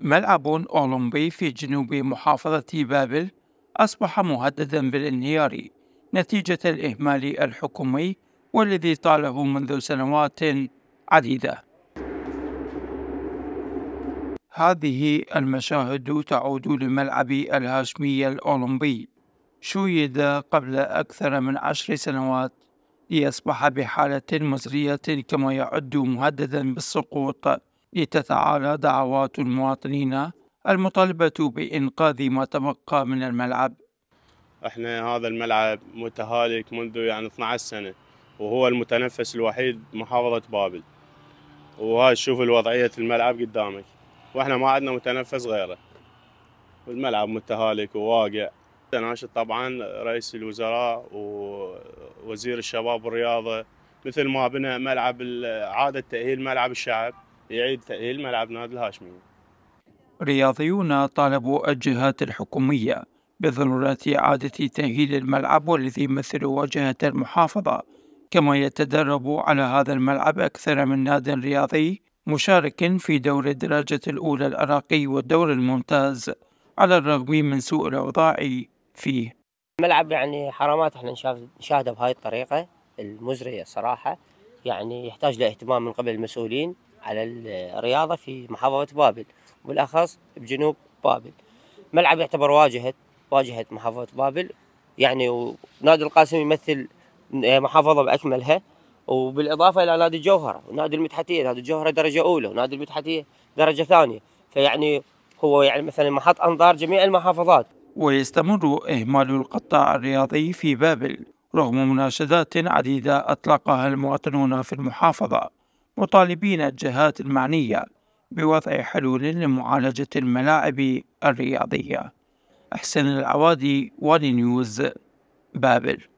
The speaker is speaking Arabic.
ملعب أولمبي في جنوب محافظة بابل أصبح مهددا بالانهيار نتيجة الإهمال الحكومي والذي طاله منذ سنوات عديدة. هذه المشاهد تعود لملعب الهاشمية الأولمبي شيد قبل أكثر من عشر سنوات ليصبح بحالة مزرية كما يعد مهددا بالسقوط لتتعالى دعوات المواطنين المطالبة بإنقاذ ما تبقى من الملعب احنا هذا الملعب متهالك منذ يعني 12 سنة وهو المتنفس الوحيد محافظة بابل وهاي شوف الوضعية الملعب قدامك واحنا ما عندنا متنفس غيره والملعب متهالك وواقع ناشد طبعا رئيس الوزراء ووزير الشباب والرياضة مثل ما بنى ملعب عادة تأهيل ملعب الشعب يعيد تأهيل ملعب نادي الهاشمي رياضيون طالبوا الجهات الحكومية بضرورة إعادة تأهيل الملعب والذي يمثل واجهة المحافظة كما يتدرب على هذا الملعب أكثر من ناد رياضي مشارك في دور الدرجة الأولى العراقي والدور الممتاز على الرغم من سوء الأوضاع فيه ملعب يعني حرامات احنا نشاهده بهاي الطريقة المزرية صراحة يعني يحتاج لاهتمام من قبل المسؤولين على الرياضة في محافظة بابل وبالأخص بجنوب بابل ملعب يعتبر واجهة واجهة محافظة بابل يعني ونادي القاسم يمثل محافظة بأكملها وبالإضافة إلى نادي الجوهرة ونادي المتحتية نادي الجوهرة درجة أولى ونادي المتحتية درجة ثانية فيعني هو يعني مثلا محط أنظار جميع المحافظات ويستمر إهمال القطاع الرياضي في بابل رغم مناشدات عديدة أطلقها المواطنون في المحافظة مطالبين الجهات المعنية بوضع حلول لمعالجة الملاعب الرياضية أحسن العوادي نيوز بابل